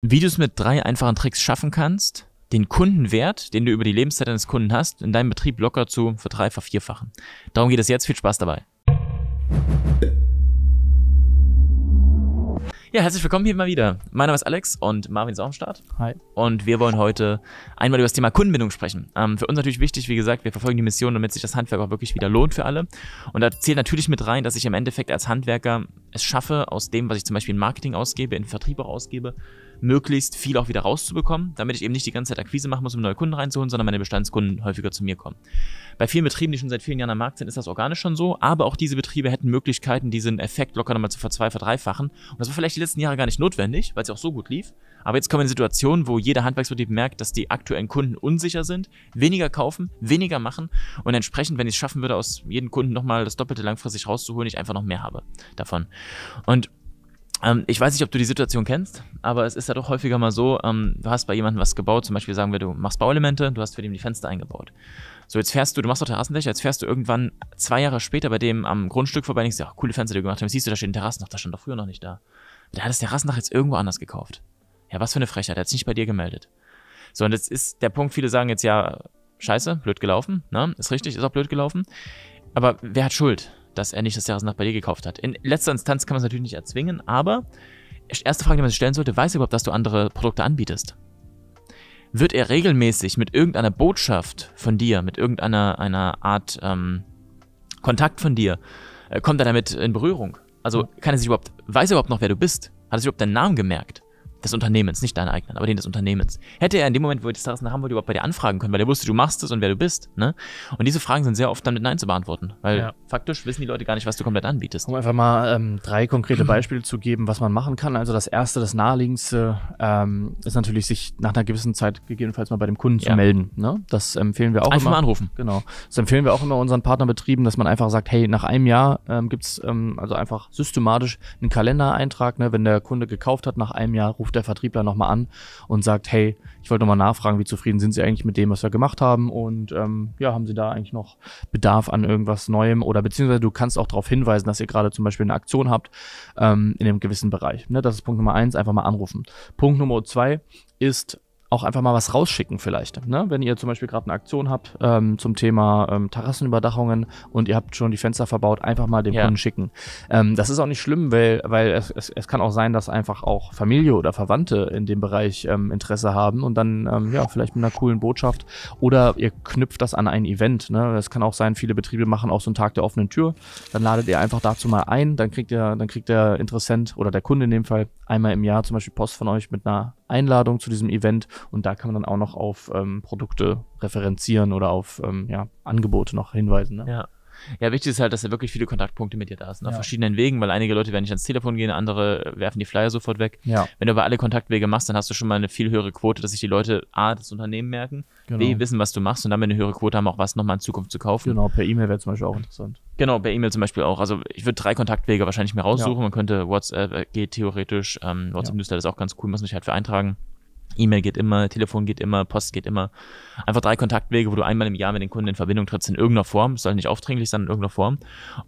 wie du es mit drei einfachen Tricks schaffen kannst, den Kundenwert, den du über die Lebenszeit deines Kunden hast, in deinem Betrieb locker zu verdreifachen, vervierfachen. Darum geht es jetzt. Viel Spaß dabei. Ja, herzlich willkommen hier mal wieder. Mein Name ist Alex und Marvin ist auch am Start. Hi. Und wir wollen heute einmal über das Thema Kundenbindung sprechen. Ähm, für uns natürlich wichtig, wie gesagt, wir verfolgen die Mission, damit sich das Handwerk auch wirklich wieder lohnt für alle. Und da zählt natürlich mit rein, dass ich im Endeffekt als Handwerker es schaffe, aus dem, was ich zum Beispiel in Marketing ausgebe, in Vertrieb auch ausgebe, möglichst viel auch wieder rauszubekommen, damit ich eben nicht die ganze Zeit Akquise machen muss, um neue Kunden reinzuholen, sondern meine Bestandskunden häufiger zu mir kommen. Bei vielen Betrieben, die schon seit vielen Jahren am Markt sind, ist das organisch schon so, aber auch diese Betriebe hätten Möglichkeiten, diesen Effekt locker nochmal zu verzweifeln, verdreifachen. Und das war vielleicht die letzten Jahre gar nicht notwendig, weil es ja auch so gut lief. Aber jetzt kommen wir in Situationen, wo jeder Handwerksbetrieb merkt, dass die aktuellen Kunden unsicher sind, weniger kaufen, weniger machen und entsprechend, wenn ich es schaffen würde, aus jedem Kunden nochmal das Doppelte langfristig rauszuholen, ich einfach noch mehr habe davon. Und ähm, ich weiß nicht, ob du die Situation kennst, aber es ist ja doch häufiger mal so, ähm, du hast bei jemandem was gebaut, zum Beispiel sagen wir, du machst Bauelemente, du hast für den die Fenster eingebaut. So, jetzt fährst du, du machst doch Terrassendächer, jetzt fährst du irgendwann zwei Jahre später bei dem am Grundstück vorbei und denkst, ja, coole Fenster, die du gemacht hast, siehst du, da steht ein Terrassendach, das stand doch früher noch nicht da. Der hat das Terrassendach jetzt irgendwo anders gekauft. Ja, was für eine Frechheit, er hat sich nicht bei dir gemeldet. So, und jetzt ist der Punkt, viele sagen jetzt ja, scheiße, blöd gelaufen, ne? Ist richtig, ist auch blöd gelaufen. Aber wer hat Schuld, dass er nicht das Jahresnacht bei dir gekauft hat? In letzter Instanz kann man es natürlich nicht erzwingen, aber erste Frage, die man sich stellen sollte, weiß er überhaupt, dass du andere Produkte anbietest? Wird er regelmäßig mit irgendeiner Botschaft von dir, mit irgendeiner einer Art ähm, Kontakt von dir, äh, kommt er damit in Berührung? Also mhm. kann er sich überhaupt, weiß er überhaupt noch, wer du bist? Hat er sich überhaupt deinen Namen gemerkt? des Unternehmens, nicht deinen eigenen, aber den des Unternehmens. Hätte er in dem Moment, wo er das nach wollte, überhaupt bei dir anfragen können, weil er wusste, du machst es und wer du bist. Ne? Und diese Fragen sind sehr oft dann mit Nein zu beantworten, weil ja. faktisch wissen die Leute gar nicht, was du komplett anbietest. Um einfach mal ähm, drei konkrete Beispiele zu geben, was man machen kann. Also das erste, das naheliegendste ähm, ist natürlich, sich nach einer gewissen Zeit gegebenenfalls mal bei dem Kunden ja. zu melden. Ne? Das empfehlen wir auch einfach immer. mal anrufen. Genau. Das empfehlen wir auch immer unseren Partnerbetrieben, dass man einfach sagt, hey, nach einem Jahr ähm, gibt es ähm, also einfach systematisch einen Kalendereintrag. Ne? Wenn der Kunde gekauft hat, nach einem Jahr ruft er der Vertriebler nochmal an und sagt, hey, ich wollte nochmal nachfragen, wie zufrieden sind Sie eigentlich mit dem, was wir gemacht haben und ähm, ja, haben Sie da eigentlich noch Bedarf an irgendwas Neuem oder beziehungsweise du kannst auch darauf hinweisen, dass ihr gerade zum Beispiel eine Aktion habt ähm, in einem gewissen Bereich. Ne? Das ist Punkt Nummer eins, einfach mal anrufen. Punkt Nummer zwei ist auch einfach mal was rausschicken vielleicht. Ne? Wenn ihr zum Beispiel gerade eine Aktion habt ähm, zum Thema ähm, Terrassenüberdachungen und ihr habt schon die Fenster verbaut, einfach mal dem ja. Kunden schicken. Ähm, das ist auch nicht schlimm, weil, weil es, es, es kann auch sein, dass einfach auch Familie oder Verwandte in dem Bereich ähm, Interesse haben und dann ähm, ja vielleicht mit einer coolen Botschaft oder ihr knüpft das an ein Event. Ne? Das kann auch sein, viele Betriebe machen auch so einen Tag der offenen Tür. Dann ladet ihr einfach dazu mal ein, dann kriegt ihr, dann kriegt der Interessent oder der Kunde in dem Fall einmal im Jahr zum Beispiel Post von euch mit einer Einladung zu diesem Event und da kann man dann auch noch auf ähm, Produkte referenzieren oder auf ähm, ja, Angebote noch hinweisen. Ne? Ja. Ja, wichtig ist halt, dass er wirklich viele Kontaktpunkte mit dir da sind. Ja. Auf verschiedenen Wegen, weil einige Leute werden nicht ans Telefon gehen, andere werfen die Flyer sofort weg. Ja. Wenn du aber alle Kontaktwege machst, dann hast du schon mal eine viel höhere Quote, dass sich die Leute A, das Unternehmen merken, genau. B, wissen, was du machst und damit eine höhere Quote haben, auch was nochmal in Zukunft zu kaufen. Genau, per E-Mail wäre zum Beispiel auch interessant. Genau, per E-Mail zum Beispiel auch. Also ich würde drei Kontaktwege wahrscheinlich mir raussuchen. Ja. Man könnte WhatsApp, äh, geht theoretisch, ähm, WhatsApp-Newsletter ist auch ganz cool, muss man sich halt für eintragen. E-Mail geht immer, Telefon geht immer, Post geht immer. Einfach drei Kontaktwege, wo du einmal im Jahr mit den Kunden in Verbindung trittst in irgendeiner Form. soll nicht aufdringlich sein, in irgendeiner Form.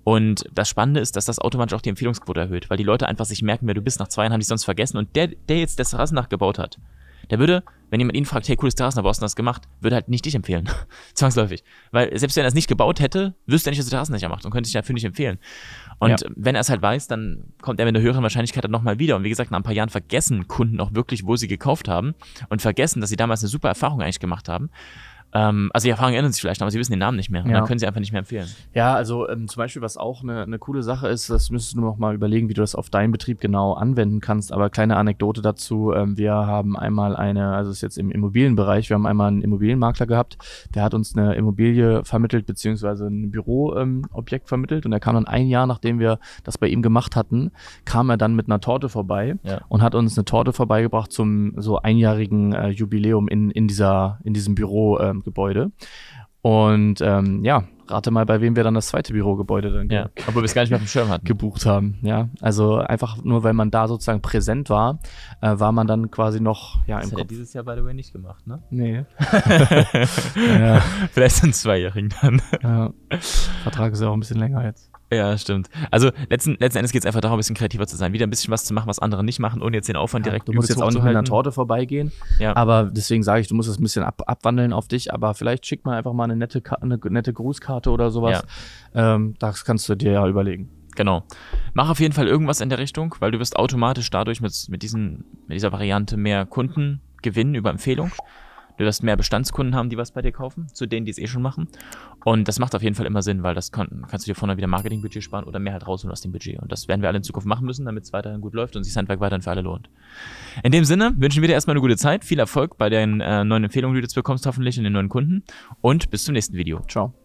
Und das Spannende ist, dass das automatisch auch die Empfehlungsquote erhöht, weil die Leute einfach sich merken, wer du bist. Nach zwei Jahren haben die sonst vergessen. Und der, der jetzt das Rasenach gebaut hat, der würde wenn jemand ihn fragt, hey, cooles Terrassenhaus, wo hast du das gemacht? Würde halt nicht dich empfehlen. Zwangsläufig. Weil selbst wenn er es nicht gebaut hätte, wüsste er nicht, dass er Terrassenhächer macht und könnte sich dafür nicht empfehlen. Und ja. wenn er es halt weiß, dann kommt er mit einer höheren Wahrscheinlichkeit dann nochmal wieder. Und wie gesagt, nach ein paar Jahren vergessen Kunden auch wirklich, wo sie gekauft haben und vergessen, dass sie damals eine super Erfahrung eigentlich gemacht haben. Ähm, also die Erfahrungen ändern sich vielleicht, aber sie wissen den Namen nicht mehr. Und ja. dann können sie einfach nicht mehr empfehlen. Ja, also ähm, zum Beispiel, was auch eine, eine coole Sache ist, das müsstest du noch mal überlegen, wie du das auf deinen Betrieb genau anwenden kannst. Aber kleine Anekdote dazu. Ähm, wir haben einmal eine, also es ist jetzt im Immobilienbereich, wir haben einmal einen Immobilienmakler gehabt, der hat uns eine Immobilie vermittelt, beziehungsweise ein Büroobjekt ähm, vermittelt. Und er kam dann ein Jahr, nachdem wir das bei ihm gemacht hatten, kam er dann mit einer Torte vorbei ja. und hat uns eine Torte vorbeigebracht zum so einjährigen äh, Jubiläum in, in, dieser, in diesem Büro. Ähm, Gebäude. Und ähm, ja, rate mal, bei wem wir dann das zweite Bürogebäude dann ja, obwohl wir es gar nicht mehr auf dem Schirm hatten. gebucht haben. Ja, also einfach nur, weil man da sozusagen präsent war, äh, war man dann quasi noch ja, das im Das hat er dieses Jahr, by the way, nicht gemacht, ne? Nee. ja. Vielleicht sind zweijährigen dann. Ja. Vertrag ist ja auch ein bisschen länger jetzt. Ja, stimmt. Also letzten, letzten Endes geht es einfach darum, ein bisschen kreativer zu sein, wieder ein bisschen was zu machen, was andere nicht machen, ohne jetzt den Aufwand ja, direkt du musst jetzt auch nicht mit einer Torte vorbeigehen. Ja. Aber deswegen sage ich, du musst das ein bisschen ab, abwandeln auf dich, aber vielleicht schickt man einfach mal eine nette, eine nette Grußkarte oder sowas. Ja. Ähm, das kannst du dir ja überlegen. Genau. Mach auf jeden Fall irgendwas in der Richtung, weil du wirst automatisch dadurch mit, mit, diesen, mit dieser Variante mehr Kunden gewinnen über Empfehlung. Du wirst mehr Bestandskunden haben, die was bei dir kaufen, zu denen, die es eh schon machen. Und das macht auf jeden Fall immer Sinn, weil das kann, kannst du dir vorne wieder Marketingbudget sparen oder mehr halt rausholen aus dem Budget. Und das werden wir alle in Zukunft machen müssen, damit es weiterhin gut läuft und sich das Handwerk weiterhin für alle lohnt. In dem Sinne wünschen wir dir erstmal eine gute Zeit, viel Erfolg bei den äh, neuen Empfehlungen, die du jetzt bekommst, hoffentlich in den neuen Kunden. Und bis zum nächsten Video. Ciao.